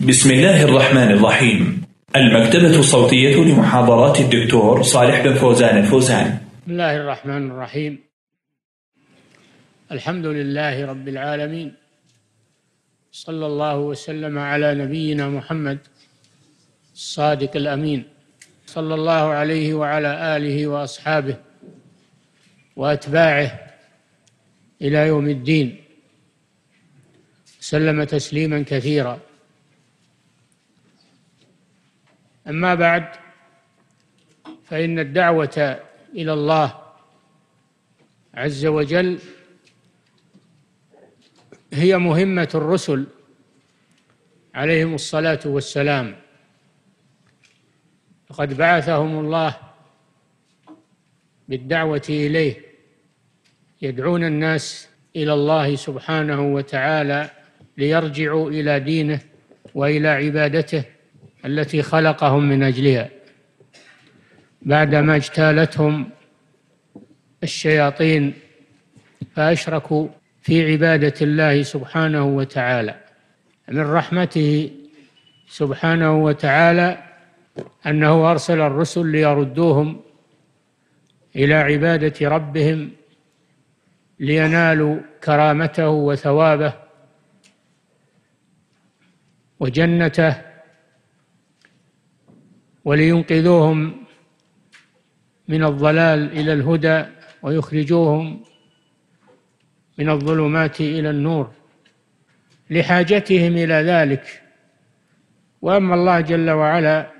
بسم الله الرحمن الرحيم المكتبة الصوتية لمحاضرات الدكتور صالح بن فوزان الفوزان بسم الله الرحمن الرحيم الحمد لله رب العالمين صلى الله وسلم على نبينا محمد الصادق الأمين صلى الله عليه وعلى آله وأصحابه وأتباعه إلى يوم الدين سلم تسليما كثيرا أما بعد فإن الدعوة إلى الله عز وجل هي مهمة الرسل عليهم الصلاة والسلام فقد بعثهم الله بالدعوة إليه يدعون الناس إلى الله سبحانه وتعالى ليرجعوا إلى دينه وإلى عبادته التي خلقهم من أجلها بعدما اجتالتهم الشياطين فأشركوا في عبادة الله سبحانه وتعالى من رحمته سبحانه وتعالى أنه أرسل الرسل ليردوهم إلى عبادة ربهم لينالوا كرامته وثوابه وجنته ولينقذوهم من الضلال إلى الهدى ويخرجوهم من الظلمات إلى النور لحاجتهم إلى ذلك وأما الله جل وعلا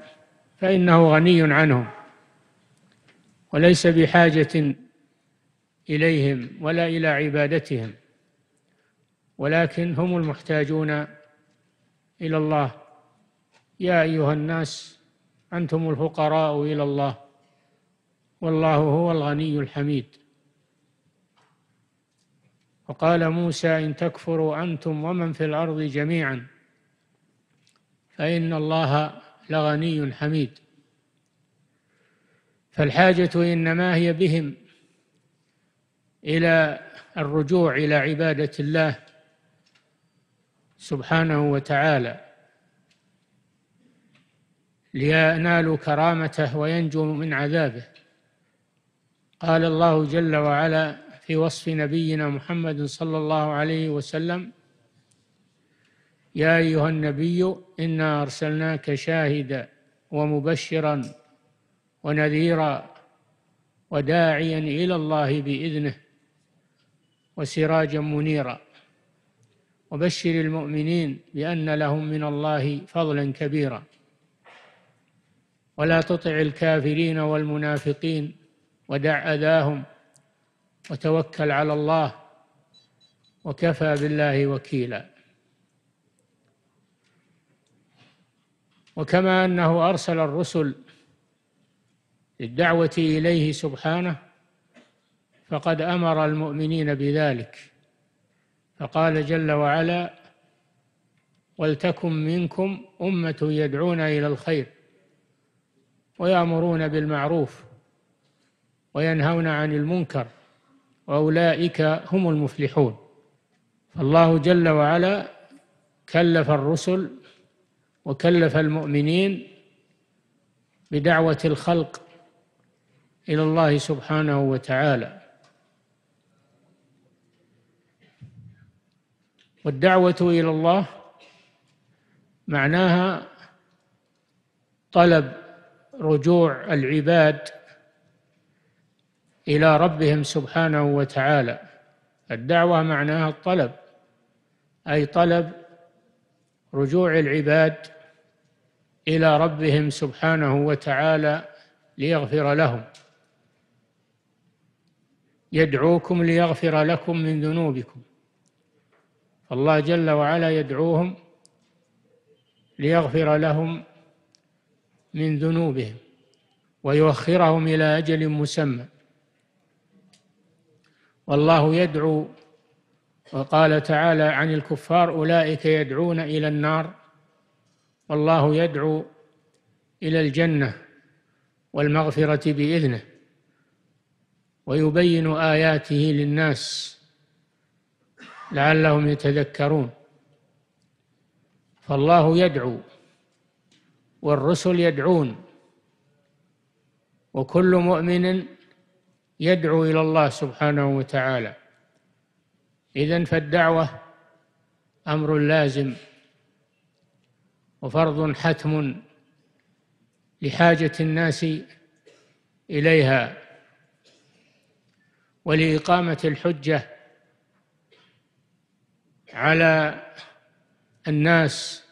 فإنه غني عنهم وليس بحاجة إليهم ولا إلى عبادتهم ولكن هم المحتاجون إلى الله يا أيها الناس أنتم الفقراء إلى الله والله هو الغني الحميد وقال موسى إن تكفروا أنتم ومن في الأرض جميعا فإن الله لغني حميد فالحاجة إنما هي بهم إلى الرجوع إلى عبادة الله سبحانه وتعالى لينالوا كرامته وينجوا من عذابه قال الله جل وعلا في وصف نبينا محمد صلى الله عليه وسلم يا أيها النبي إنا أرسلناك شاهدا ومبشرا ونذيرا وداعيا إلى الله بإذنه وسراجا منيرا وبشر المؤمنين بأن لهم من الله فضلا كبيرا ولا تطع الكافرين والمنافقين ودع أذاهم وتوكل على الله وكفى بالله وكيلا وكما أنه أرسل الرسل للدعوة إليه سبحانه فقد أمر المؤمنين بذلك فقال جل وعلا ولتكن منكم أمة يدعون إلى الخير ويأمرون بالمعروف وينهون عن المنكر وأولئك هم المفلحون فالله جل وعلا كلف الرسل وكلف المؤمنين بدعوة الخلق إلى الله سبحانه وتعالى والدعوة إلى الله معناها طلب رجوع العباد إلى ربهم سبحانه وتعالى الدعوة معناها الطلب أي طلب رجوع العباد إلى ربهم سبحانه وتعالى ليغفر لهم يدعوكم ليغفر لكم من ذنوبكم الله جل وعلا يدعوهم ليغفر لهم من ذنوبهم ويؤخرهم إلى أجل مسمى والله يدعو وقال تعالى عن الكفار أولئك يدعون إلى النار والله يدعو إلى الجنة والمغفرة بإذنه ويبين آياته للناس لعلهم يتذكرون فالله يدعو والرسل يدعون وكل مؤمن يدعو إلى الله سبحانه وتعالى إذا فالدعوة أمر لازم وفرض حتم لحاجة الناس إليها ولإقامة الحجة على الناس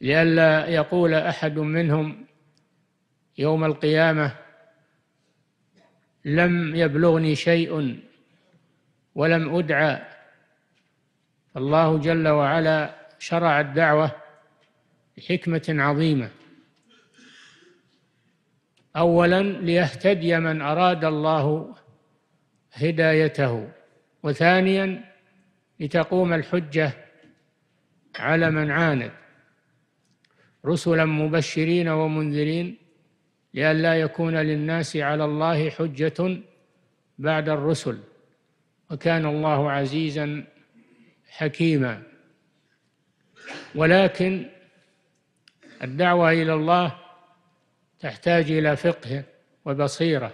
لئلا يقول أحد منهم يوم القيامة لم يبلغني شيء ولم أدعى الله جل وعلا شرع الدعوة لحكمة عظيمة أولا ليهتدي من أراد الله هدايته وثانيا لتقوم الحجة على من عاند رسلا مبشرين ومنذرين لئلا يكون للناس على الله حجة بعد الرسل وكان الله عزيزا حكيما ولكن الدعوة إلى الله تحتاج إلى فقه وبصيرة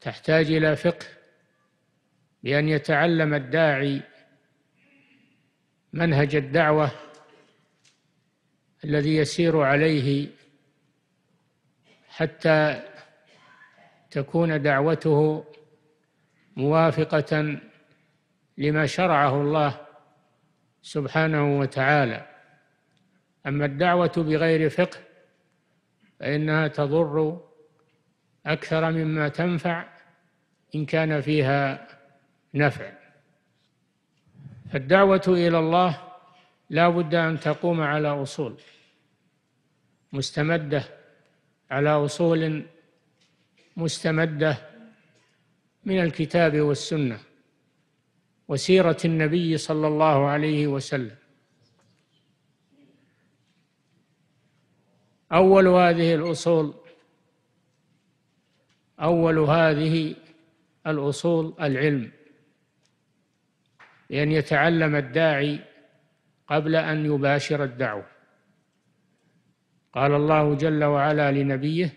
تحتاج إلى فقه بأن يتعلم الداعي منهج الدعوة الذي يسير عليه حتى تكون دعوته موافقة لما شرعه الله سبحانه وتعالى أما الدعوة بغير فقه فإنها تضر أكثر مما تنفع إن كان فيها نفع فالدعوة إلى الله لا بد أن تقوم على أصول مستمدة على أصول مستمدة من الكتاب والسنة وسيرة النبي صلى الله عليه وسلم أول هذه الأصول أول هذه الأصول العلم لأن يتعلم الداعي قبل أن يباشر الدعوة قال الله جل وعلا لنبيه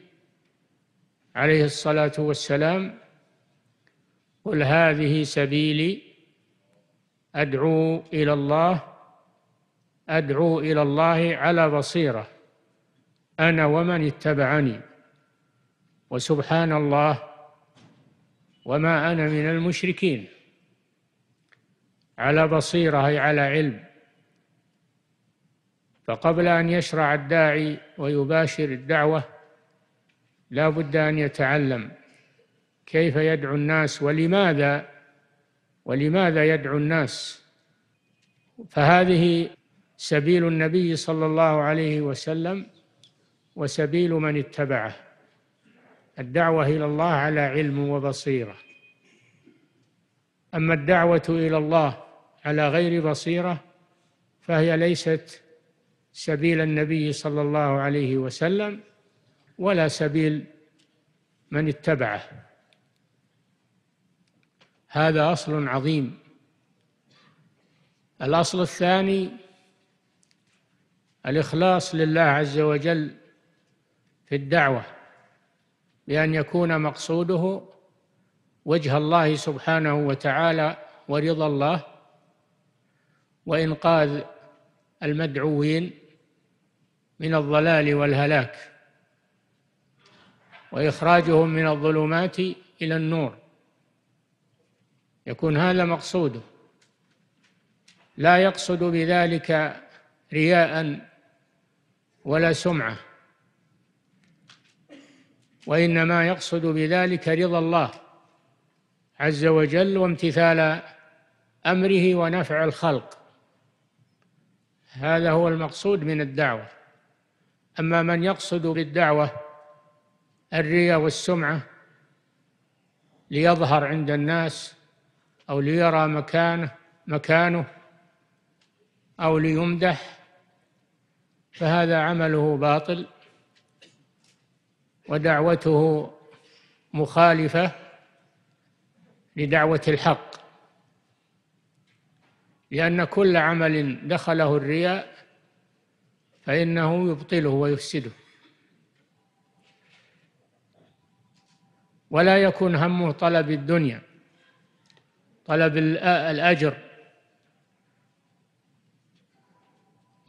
عليه الصلاة والسلام قل هذه سبيلي أدعو إلى الله أدعو إلى الله على بصيرة أنا ومن اتبعني وسبحان الله وما أنا من المشركين على بصيرة أي على علم فقبل أن يشرع الداعي ويباشر الدعوة لا بد أن يتعلم كيف يدعو الناس ولماذا ولماذا يدعو الناس فهذه سبيل النبي صلى الله عليه وسلم وسبيل من اتبعه الدعوة إلى الله على علم وبصيرة أما الدعوة إلى الله على غير بصيرة فهي ليست سبيل النبي صلى الله عليه وسلم ولا سبيل من اتبعه هذا أصل عظيم الأصل الثاني الإخلاص لله عز وجل في الدعوة بأن يكون مقصوده وجه الله سبحانه وتعالى ورضا الله وإنقاذ المدعوين من الضلال والهلاك وإخراجهم من الظلمات إلى النور يكون هذا مقصوده لا يقصد بذلك رياء ولا سمعة وإنما يقصد بذلك رضا الله عز وجل وامتثال أمره ونفع الخلق هذا هو المقصود من الدعوة أما من يقصد بالدعوة الرياء والسمعة ليظهر عند الناس أو ليرى مكانه مكانه أو ليمدح فهذا عمله باطل ودعوته مخالفة لدعوة الحق لأن كل عمل دخله الرياء فإنه يبطله ويفسده ولا يكون همه طلب الدنيا طلب الأجر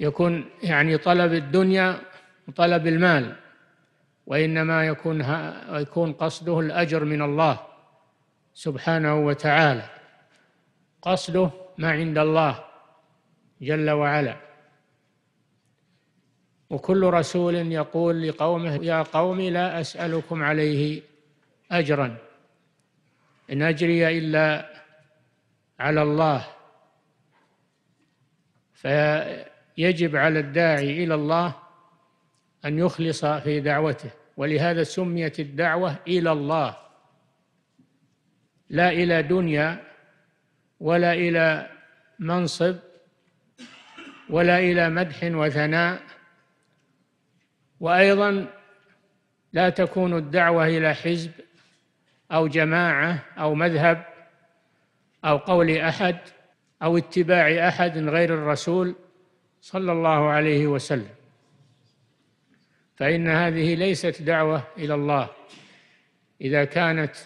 يكون يعني طلب الدنيا وطلب المال وإنما يكون يكون قصده الأجر من الله سبحانه وتعالى قصده ما عند الله جل وعلا وكل رسول يقول لقومه يا قوم لا أسألكم عليه أجرا إن أجري إلا على الله فيجب على الداعي إلى الله أن يخلص في دعوته ولهذا سميت الدعوة إلى الله لا إلى دنيا ولا إلى منصب ولا إلى مدح وثناء وأيضا لا تكون الدعوة إلى حزب أو جماعة أو مذهب أو قول أحد أو اتباع أحد غير الرسول صلى الله عليه وسلم فإن هذه ليست دعوة إلى الله إذا كانت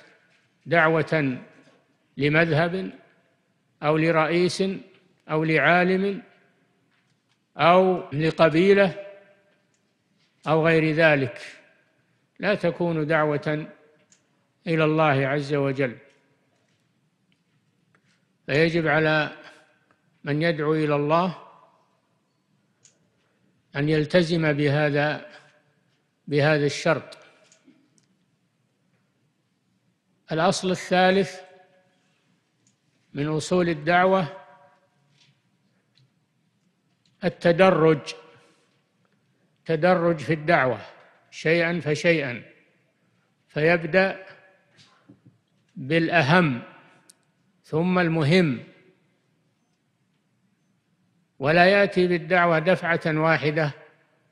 دعوة لمذهب أو لرئيس أو لعالم أو لقبيلة أو غير ذلك لا تكون دعوة إلى الله عز وجل فيجب على من يدعو إلى الله أن يلتزم بهذا بهذا الشرط الأصل الثالث من أصول الدعوة التدرج تدرج في الدعوة شيئا فشيئا فيبدأ بالأهم ثم المهم ولا يأتي بالدعوة دفعة واحدة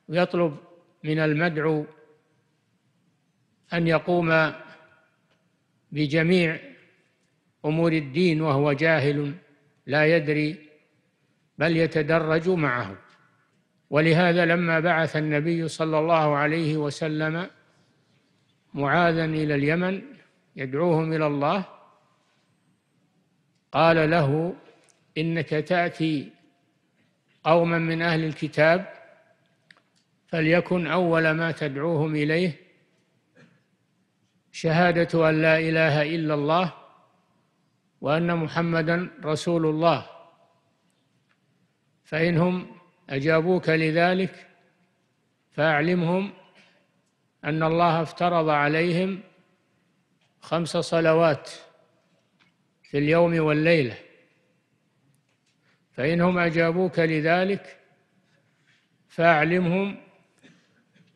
ويطلب من المدعو أن يقوم بجميع أمور الدين وهو جاهل لا يدري بل يتدرج معه ولهذا لما بعث النبي صلى الله عليه وسلم معاذا إلى اليمن يدعوهم إلى الله قال له إنك تأتي قوما من أهل الكتاب فليكن أول ما تدعوهم إليه شهادة أن لا إله إلا الله وأن محمدا رسول الله فإنهم أجابوك لذلك فأعلمهم أن الله افترض عليهم خمس صلوات في اليوم والليلة فإنهم أجابوك لذلك فأعلمهم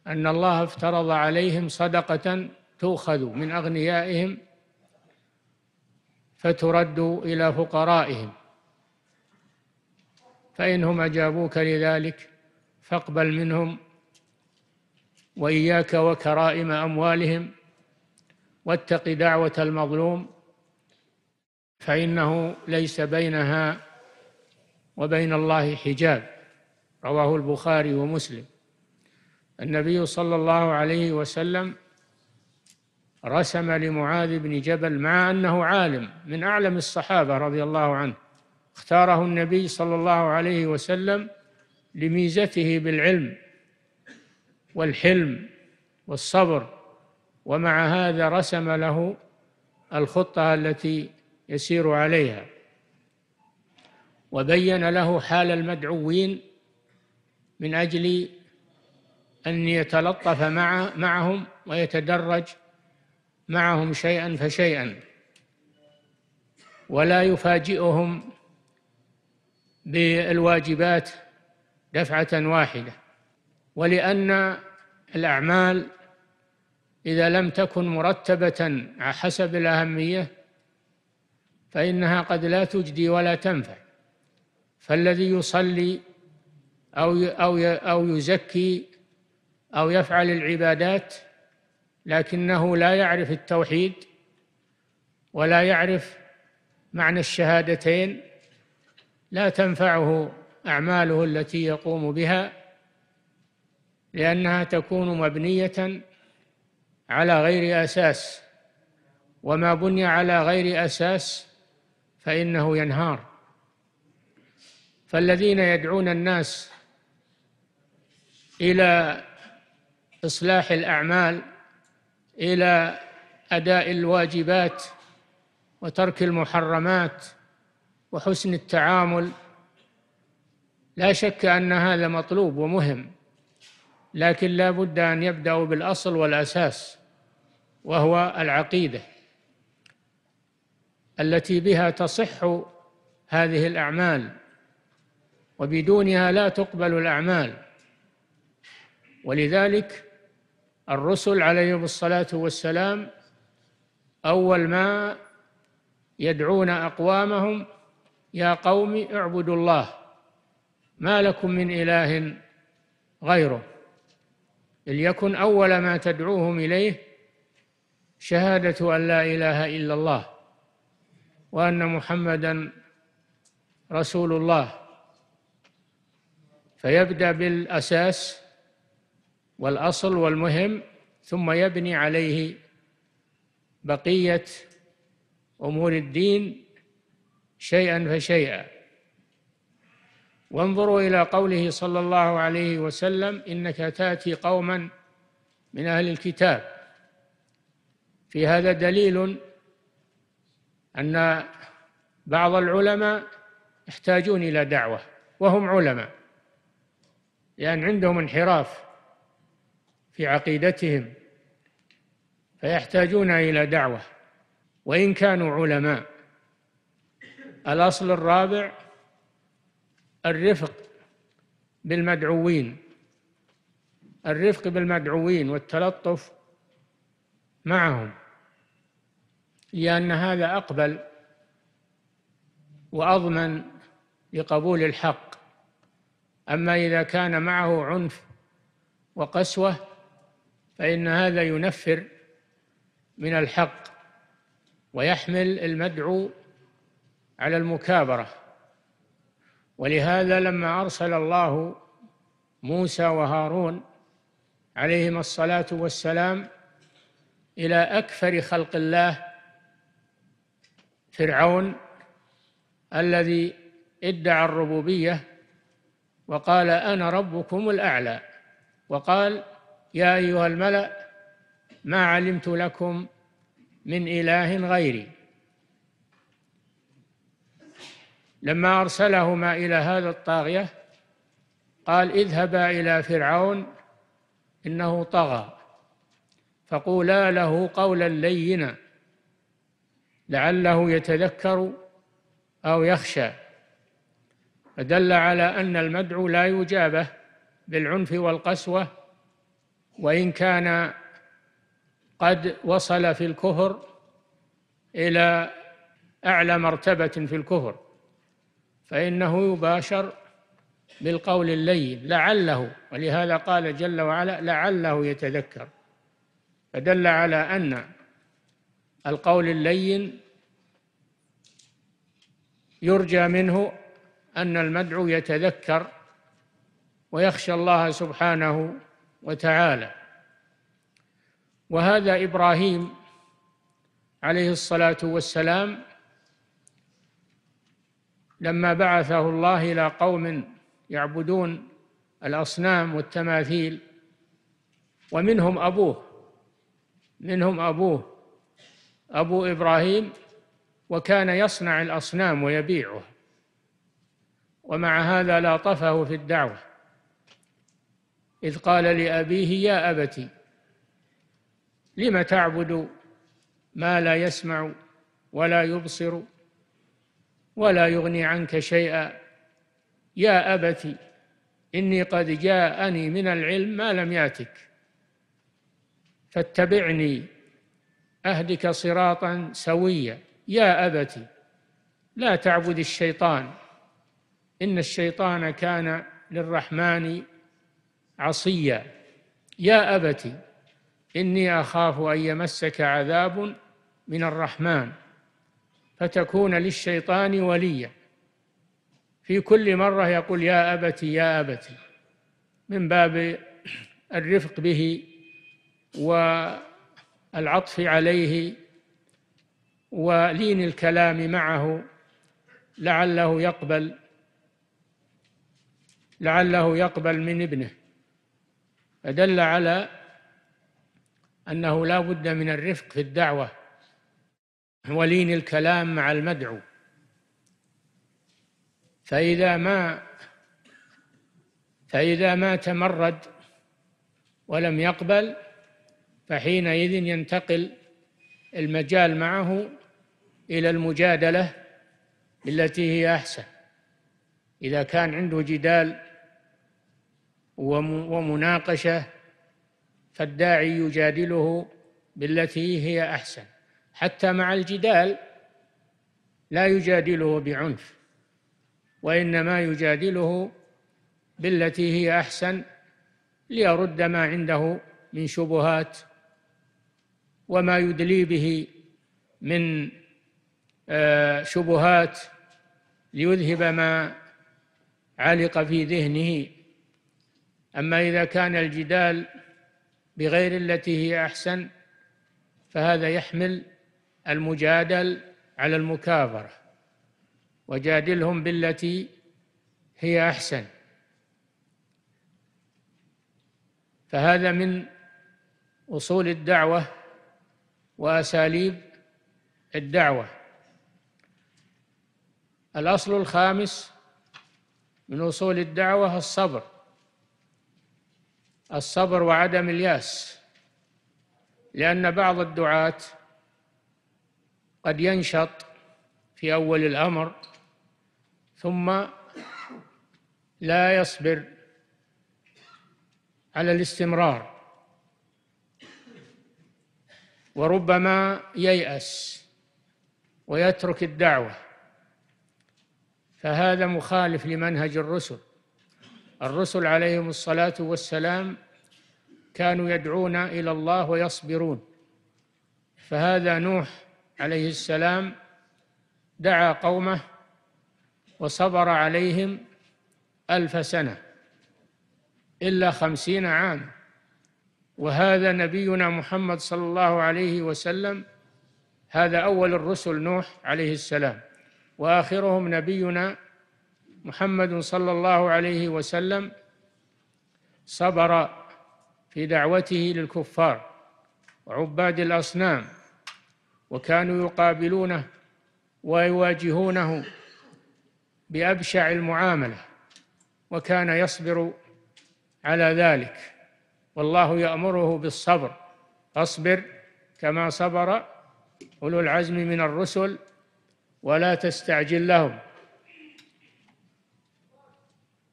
أن الله افترض عليهم صدقة تؤخذ من أغنيائهم فترد إلى فقرائهم فإنهم أجابوك لذلك فاقبل منهم وإياك وكرائم أموالهم واتق دعوة المظلوم فإنه ليس بينها وبين الله حجاب رواه البخاري ومسلم النبي صلى الله عليه وسلم رسم لمعاذ بن جبل مع أنه عالم من أعلم الصحابة رضي الله عنه اختاره النبي صلى الله عليه وسلم لميزته بالعلم والحلم والصبر ومع هذا رسم له الخطة التي يسير عليها وبين له حال المدعوين من أجل أن يتلطف مع معهم ويتدرج معهم شيئا فشيئا ولا يفاجئهم بالواجبات دفعة واحدة ولأن الأعمال إذا لم تكن مرتبة حسب الأهمية فإنها قد لا تجدي ولا تنفع فالذي يصلي أو أو أو يزكي أو يفعل العبادات لكنه لا يعرف التوحيد ولا يعرف معنى الشهادتين لا تنفعه أعماله التي يقوم بها لأنها تكون مبنية على غير أساس وما بني على غير أساس فإنه ينهار فالذين يدعون الناس إلى إصلاح الأعمال إلى أداء الواجبات وترك المحرمات وحسن التعامل لا شك أن هذا مطلوب ومهم لكن لا بد أن يبدأوا بالأصل والأساس وهو العقيدة التي بها تصح هذه الأعمال وبدونها لا تقبل الأعمال ولذلك الرسل عليهم الصلاة والسلام أول ما يدعون أقوامهم يا قوم اعبدوا الله ما لكم من إله غيره ليكن أول ما تدعوهم إليه شهادة أن لا إله إلا الله وأن محمدا رسول الله فيبدأ بالأساس والأصل والمهم ثم يبني عليه بقية أمور الدين شيئا فشيئا وانظروا إلى قوله صلى الله عليه وسلم إنك تأتي قوما من أهل الكتاب في هذا دليل أن بعض العلماء يحتاجون إلى دعوة وهم علماء لأن عندهم انحراف في عقيدتهم فيحتاجون إلى دعوة وإن كانوا علماء الأصل الرابع الرفق بالمدعوين الرفق بالمدعوين والتلطف معهم لأن هذا أقبل وأضمن لقبول الحق أما إذا كان معه عنف وقسوة فإن هذا ينفر من الحق ويحمل المدعو على المكابرة ولهذا لما أرسل الله موسى وهارون عليهما الصلاة والسلام إلى أكفر خلق الله فرعون الذي ادعى الربوبية وقال أنا ربكم الأعلى وقال يا أيها الملأ ما علمت لكم من إله غيري لما أرسلهما إلى هذا الطاغية قال اذهبا إلى فرعون إنه طغى فقولا له قولا لينا لعله يتذكر أو يخشى فدل على أن المدعو لا يجابه بالعنف والقسوة وإن كان قد وصل في الكفر إلى أعلى مرتبة في الكفر فإنه يباشر بالقول اللين لعله ولهذا قال جل وعلا لعله يتذكر فدل على أن القول اللين يرجى منه أن المدعو يتذكر ويخشى الله سبحانه وتعالى وهذا إبراهيم عليه الصلاة والسلام لما بعثه الله إلى قوم يعبدون الأصنام والتماثيل ومنهم أبوه منهم أبوه أبو إبراهيم وكان يصنع الأصنام ويبيعه ومع هذا لاطفه في الدعوة إذ قال لأبيه يا أبت لم تعبد ما لا يسمع ولا يبصر ولا يغني عنك شيئا يا أبت إني قد جاءني من العلم ما لم يأتك فاتبعني أهدك صراطا سويا يا أبت لا تعبد الشيطان إن الشيطان كان للرحمن عصيا يا أبت إني أخاف أن يمسك عذاب من الرحمن فتكون للشيطان وليا في كل مرة يقول يا أبت يا أبت من باب الرفق به والعطف عليه ولين الكلام معه لعله يقبل لعله يقبل من ابنه فدل على أنه لا بد من الرفق في الدعوة ولين الكلام مع المدعو فإذا ما فإذا ما تمرد ولم يقبل فحينئذ ينتقل المجال معه إلى المجادلة التي هي أحسن إذا كان عنده جدال ومناقشة فالداعي يجادله بالتي هي أحسن حتى مع الجدال لا يجادله بعنف وإنما يجادله بالتي هي أحسن ليرد ما عنده من شبهات وما يدلي به من آه، شبهات ليذهب ما علق في ذهنه أما إذا كان الجدال بغير التي هي أحسن فهذا يحمل المجادل على المكابرة وجادلهم بالتي هي أحسن فهذا من أصول الدعوة وأساليب الدعوة الأصل الخامس من أصول الدعوة الصبر الصبر وعدم الياس لأن بعض الدعاة قد ينشط في أول الأمر ثم لا يصبر على الاستمرار وربما ييأس ويترك الدعوة فهذا مخالف لمنهج الرسل الرسل عليهم الصلاة والسلام كانوا يدعون إلى الله ويصبرون فهذا نوح عليه السلام دعا قومه وصبر عليهم ألف سنة إلا خمسين عام وهذا نبينا محمد صلى الله عليه وسلم هذا أول الرسل نوح عليه السلام وآخرهم نبينا محمد صلى الله عليه وسلم صبر في دعوته للكفار وعباد الأصنام وكانوا يقابلونه ويواجهونه بأبشع المعاملة وكان يصبر على ذلك والله يأمره بالصبر أصبر كما صبر أولو العزم من الرسل ولا تستعجل لهم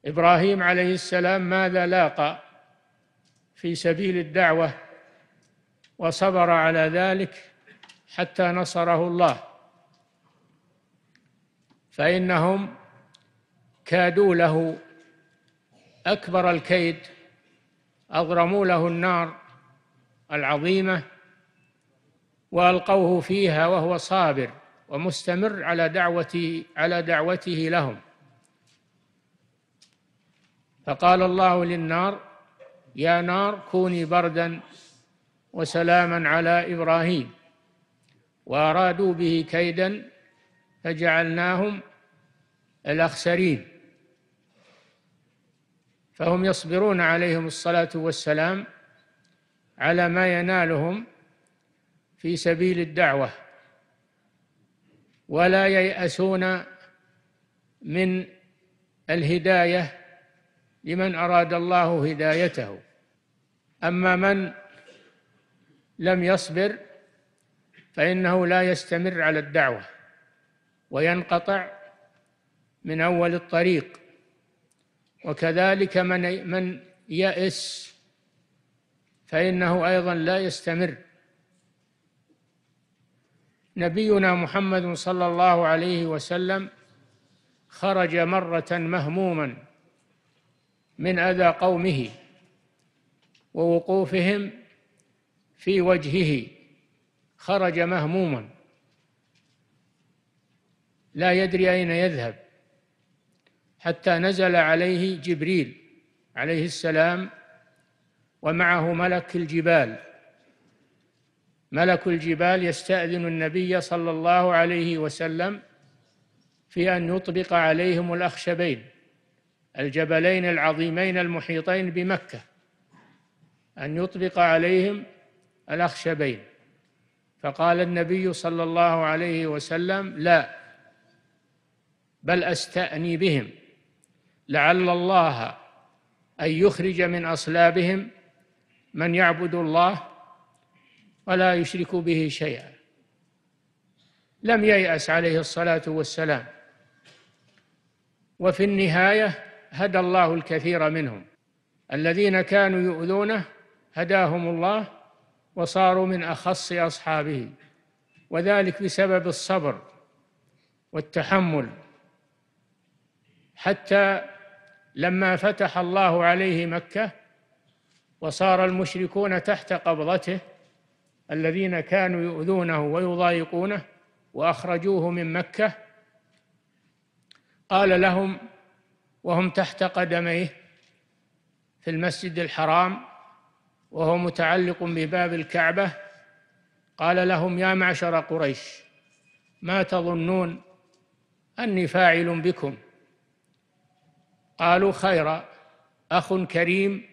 إبراهيم عليه السلام ماذا لاقى في سبيل الدعوة وصبر على ذلك حتى نصره الله فإنهم كادوا له أكبر الكيد أضرموا له النار العظيمة وألقوه فيها وهو صابر ومستمر على دعوته على دعوته لهم فقال الله للنار يا نار كوني بردا وسلاما على إبراهيم وأرادوا به كيدا فجعلناهم الأخسرين فهم يصبرون عليهم الصلاة والسلام على ما ينالهم في سبيل الدعوة ولا ييأسون من الهداية لمن أراد الله هدايته أما من لم يصبر فإنه لا يستمر على الدعوة وينقطع من أول الطريق وكذلك من من يئس فإنه أيضا لا يستمر نبينا محمد صلى الله عليه وسلم خرج مرة مهموما من أذى قومه ووقوفهم في وجهه خرج مهموما لا يدري أين يذهب حتى نزل عليه جبريل عليه السلام ومعه ملك الجبال ملك الجبال يستأذن النبي صلى الله عليه وسلم في أن يطبق عليهم الأخشبين الجبلين العظيمين المحيطين بمكة أن يطبق عليهم الأخشبين فقال النبي صلى الله عليه وسلم لا بل أستأني بهم لعل الله أن يخرج من أصلابهم من يعبد الله ولا يشرك به شيئا لم ييأس عليه الصلاة والسلام وفي النهاية هدى الله الكثير منهم الذين كانوا يؤذونه هداهم الله وصاروا من أخص أصحابه وذلك بسبب الصبر والتحمل حتى لما فتح الله عليه مكة وصار المشركون تحت قبضته الذين كانوا يؤذونه ويضايقونه وأخرجوه من مكة قال لهم وهم تحت قدميه في المسجد الحرام وهو متعلق بباب الكعبة قال لهم يا معشر قريش ما تظنون أني فاعل بكم قالوا خيرا أخ كريم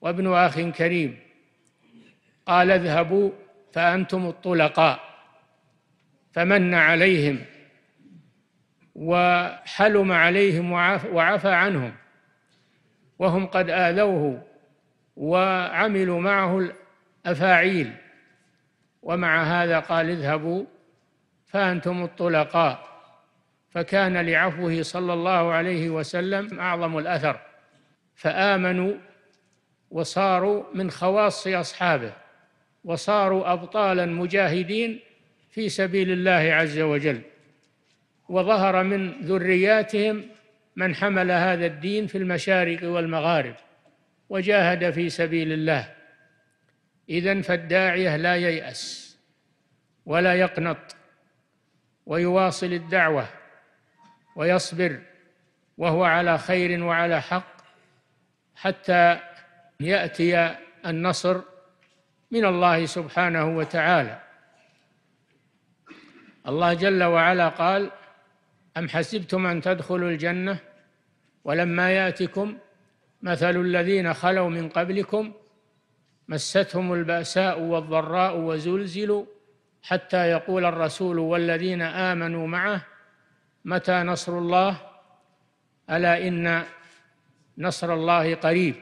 وابن أخ كريم قال اذهبوا فأنتم الطلقاء فمن عليهم وحلم عليهم وعفى عنهم وهم قد آذوه وعملوا معه الأفاعيل ومع هذا قال اذهبوا فأنتم الطلقاء فكان لعفوه صلى الله عليه وسلم أعظم الأثر فآمنوا وصاروا من خواص أصحابه وصاروا أبطالا مجاهدين في سبيل الله عز وجل وظهر من ذرياتهم من حمل هذا الدين في المشارق والمغارب وجاهد في سبيل الله إذا فالداعية لا ييأس ولا يقنط ويواصل الدعوة ويصبر وهو على خير وعلى حق حتى يأتي النصر من الله سبحانه وتعالى الله جل وعلا قال أم حسبتم أن تدخلوا الجنة ولما ياتكم مثل الذين خلوا من قبلكم مستهم البأساء والضراء وزلزلوا حتى يقول الرسول والذين آمنوا معه متى نصر الله ألا إن نصر الله قريب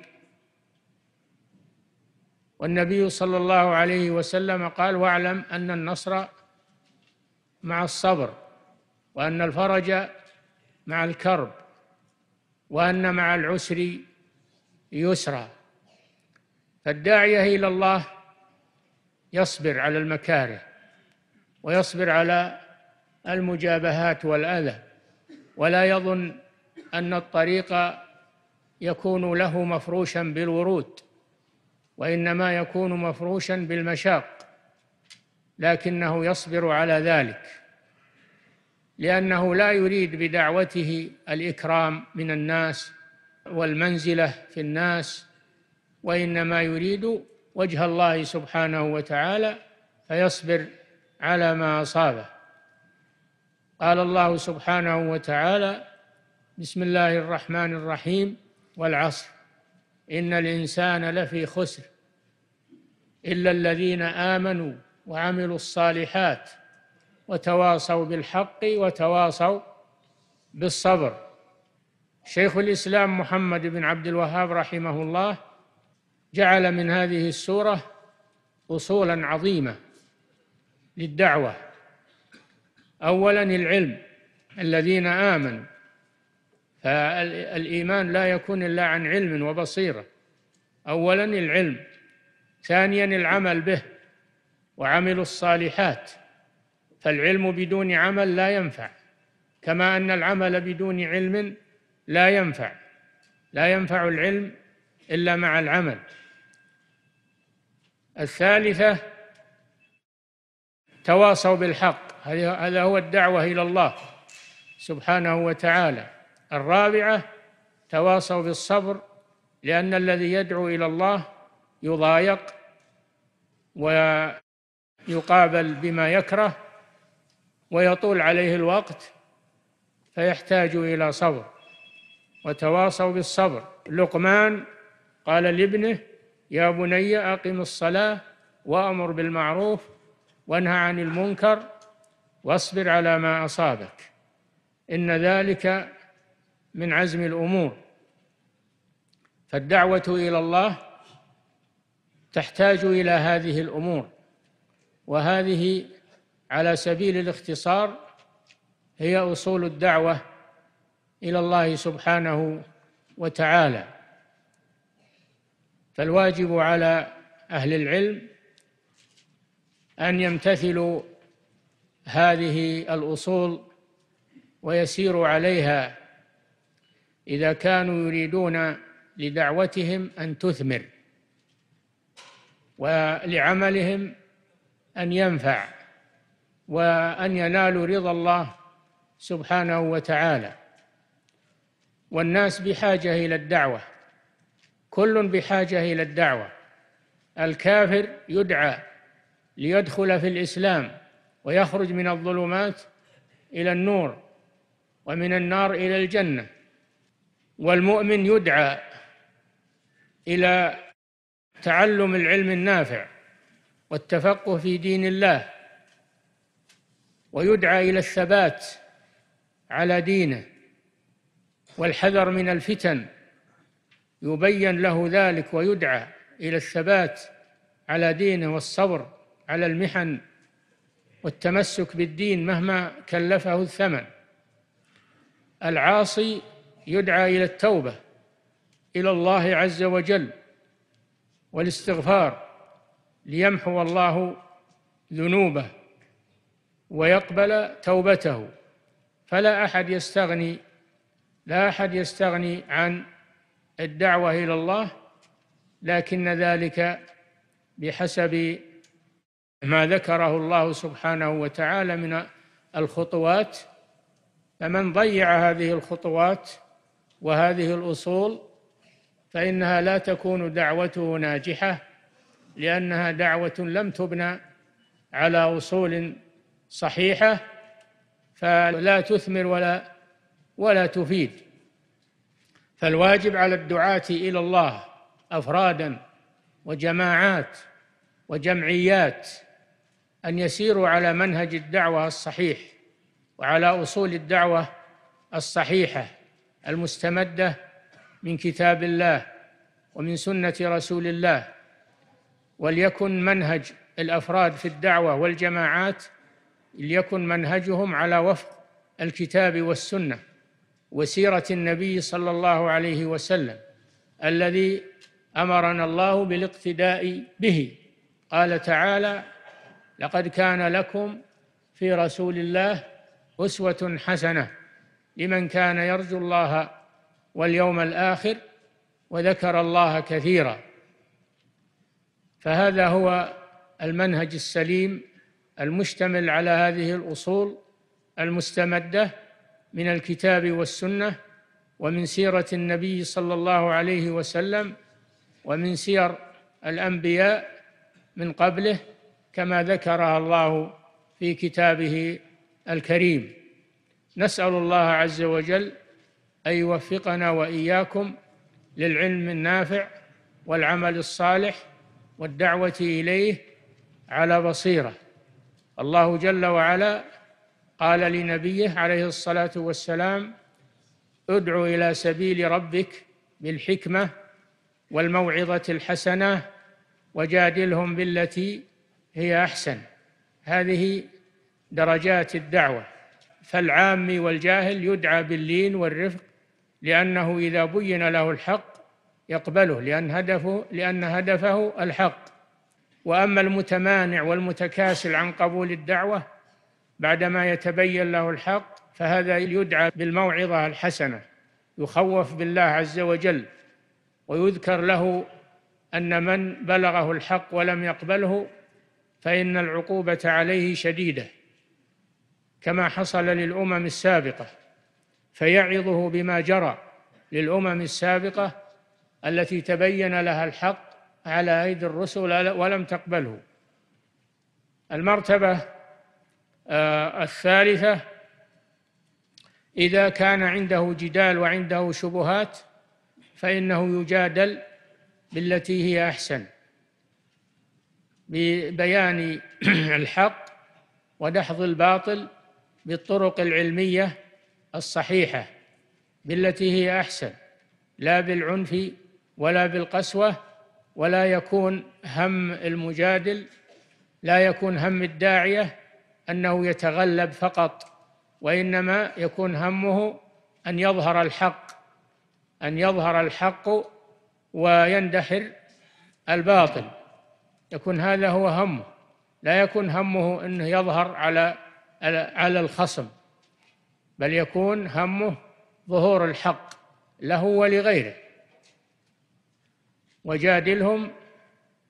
والنبي صلى الله عليه وسلم قال واعلم أن النصر مع الصبر وأن الفرج مع الكرب وأن مع العسر يسرا فالداعية إلى الله يصبر على المكاره ويصبر على المجابهات والأذى ولا يظن أن الطريق يكون له مفروشا بالورود وإنما يكون مفروشا بالمشاق لكنه يصبر على ذلك لأنه لا يريد بدعوته الإكرام من الناس والمنزلة في الناس وإنما يريد وجه الله سبحانه وتعالى فيصبر على ما أصابه قال الله سبحانه وتعالى بسم الله الرحمن الرحيم والعصر إن الإنسان لفي خسر إلا الذين آمنوا وعملوا الصالحات وتواصوا بالحق وتواصوا بالصبر شيخ الإسلام محمد بن عبد الوهاب رحمه الله جعل من هذه السورة أصولا عظيمة للدعوة أولا العلم الذين آمنوا فالإيمان لا يكون إلا عن علم وبصيرة أولا العلم ثانيا العمل به وعملوا الصالحات فالعلم بدون عمل لا ينفع كما أن العمل بدون علم لا ينفع لا ينفع العلم إلا مع العمل الثالثة تواصوا بالحق هذا هو الدعوة إلى الله سبحانه وتعالى الرابعة تواصوا بالصبر لأن الذي يدعو إلى الله يضايق ويقابل بما يكره ويطول عليه الوقت فيحتاج إلى صبر وتواصوا بالصبر لقمان قال لابنه يا بني أقم الصلاة وأمر بالمعروف وانهى عن المنكر واصبر على ما أصابك إن ذلك من عزم الأمور فالدعوة إلى الله تحتاج إلى هذه الأمور وهذه على سبيل الاختصار هي أصول الدعوة إلى الله سبحانه وتعالى فالواجب على أهل العلم أن يمتثلوا هذه الأصول ويسيروا عليها إذا كانوا يريدون لدعوتهم أن تثمر ولعملهم أن ينفع وأن ينالوا رضا الله سبحانه وتعالى والناس بحاجة إلى الدعوة كل بحاجة إلى الدعوة الكافر يدعى ليدخل في الإسلام ويخرج من الظلمات إلى النور ومن النار إلى الجنة والمؤمن يدعى إلى تعلم العلم النافع والتفقه في دين الله ويدعى إلى الثبات على دينه والحذر من الفتن يبين له ذلك ويدعى إلى الثبات على دينه والصبر على المحن والتمسك بالدين مهما كلفه الثمن العاصي يدعى إلى التوبة إلى الله عز وجل والاستغفار ليمحو الله ذنوبه ويقبل توبته فلا أحد يستغني لا أحد يستغني عن الدعوة إلى الله لكن ذلك بحسب ما ذكره الله سبحانه وتعالى من الخطوات فمن ضيع هذه الخطوات وهذه الأصول فإنها لا تكون دعوته ناجحة لأنها دعوة لم تبنى على أصول صحيحة فلا تثمر ولا ولا تفيد فالواجب على الدعاة إلى الله أفرادا وجماعات وجمعيات أن يسيروا على منهج الدعوة الصحيح وعلى أصول الدعوة الصحيحة المستمدة من كتاب الله ومن سنة رسول الله وليكن منهج الأفراد في الدعوة والجماعات ليكن منهجهم على وفق الكتاب والسنه وسيره النبي صلى الله عليه وسلم الذي امرنا الله بالاقتداء به قال تعالى لقد كان لكم في رسول الله اسوه حسنه لمن كان يرجو الله واليوم الاخر وذكر الله كثيرا فهذا هو المنهج السليم المشتمل على هذه الأصول المستمدة من الكتاب والسنة ومن سيرة النبي صلى الله عليه وسلم ومن سير الأنبياء من قبله كما ذكرها الله في كتابه الكريم نسأل الله عز وجل أن يوفقنا وإياكم للعلم النافع والعمل الصالح والدعوة إليه على بصيره الله جل وعلا قال لنبيه عليه الصلاة والسلام ادع إلى سبيل ربك بالحكمة والموعظة الحسنة وجادلهم بالتي هي أحسن هذه درجات الدعوة فالعام والجاهل يدعى باللين والرفق لأنه إذا بين له الحق يقبله لأن هدفه لأن هدفه الحق واما المتمانع والمتكاسل عن قبول الدعوه بعدما يتبين له الحق فهذا يدعى بالموعظه الحسنه يخوف بالله عز وجل ويذكر له ان من بلغه الحق ولم يقبله فان العقوبه عليه شديده كما حصل للامم السابقه فيعظه بما جرى للامم السابقه التي تبين لها الحق على أيدي الرسل ولم تقبله المرتبة آه، الثالثة إذا كان عنده جدال وعنده شبهات فإنه يجادل بالتي هي أحسن ببيان الحق ودحض الباطل بالطرق العلمية الصحيحة بالتي هي أحسن لا بالعنف ولا بالقسوة ولا يكون هم المجادل لا يكون هم الداعية أنه يتغلب فقط وإنما يكون همه أن يظهر الحق أن يظهر الحق ويندحر الباطل يكون هذا هو همه لا يكون همه أنه يظهر على على الخصم بل يكون همه ظهور الحق له ولغيره وجادلهم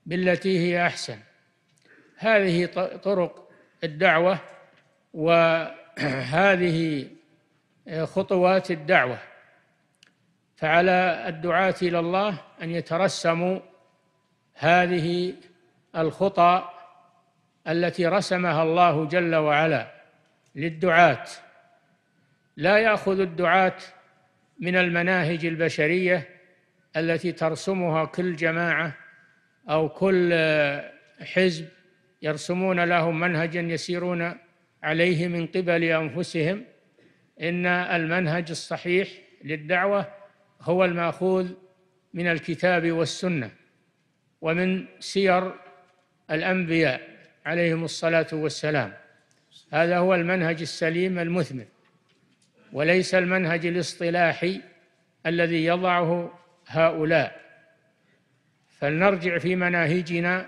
بالتي هي أحسن هذه طرق الدعوة وهذه خطوات الدعوة فعلى الدعاة إلى الله أن يترسموا هذه الخطى التي رسمها الله جل وعلا للدعاة لا يأخذ الدعاة من المناهج البشرية التي ترسمها كل جماعة أو كل آه، حزب يرسمون لهم منهجا يسيرون عليه من قبل أنفسهم إن المنهج الصحيح للدعوة هو المأخوذ من الكتاب والسنة ومن سير الأنبياء عليهم الصلاة والسلام هذا هو المنهج السليم المثمر وليس المنهج الاصطلاحي الذي يضعه هؤلاء فلنرجع في مناهجنا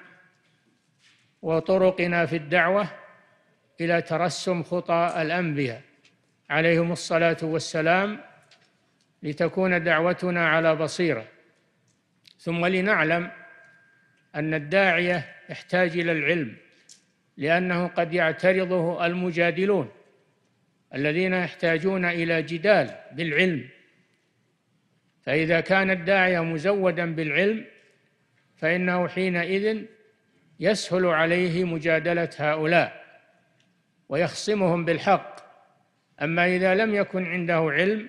وطرقنا في الدعوة إلى ترسم خطى الأنبياء عليهم الصلاة والسلام لتكون دعوتنا على بصيرة ثم لنعلم أن الداعية يحتاج إلى العلم لأنه قد يعترضه المجادلون الذين يحتاجون إلى جدال بالعلم فإذا كان الداعية مزودا بالعلم فإنه حينئذ يسهل عليه مجادلة هؤلاء ويخصمهم بالحق أما إذا لم يكن عنده علم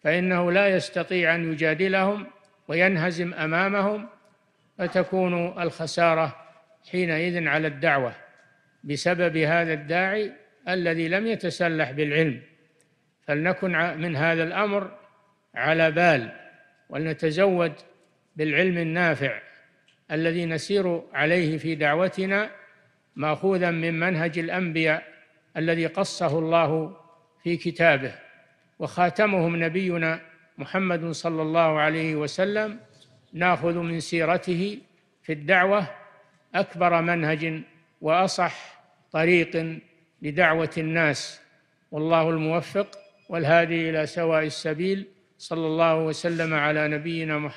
فإنه لا يستطيع أن يجادلهم وينهزم أمامهم فتكون الخسارة حينئذ على الدعوة بسبب هذا الداعي الذي لم يتسلح بالعلم فلنكن من هذا الأمر على بال ولنتزود بالعلم النافع الذي نسير عليه في دعوتنا ماخوذا من منهج الانبياء الذي قصه الله في كتابه وخاتمهم نبينا محمد صلى الله عليه وسلم ناخذ من سيرته في الدعوه اكبر منهج واصح طريق لدعوه الناس والله الموفق والهادي الى سواء السبيل صلى الله وسلم على نبينا محمد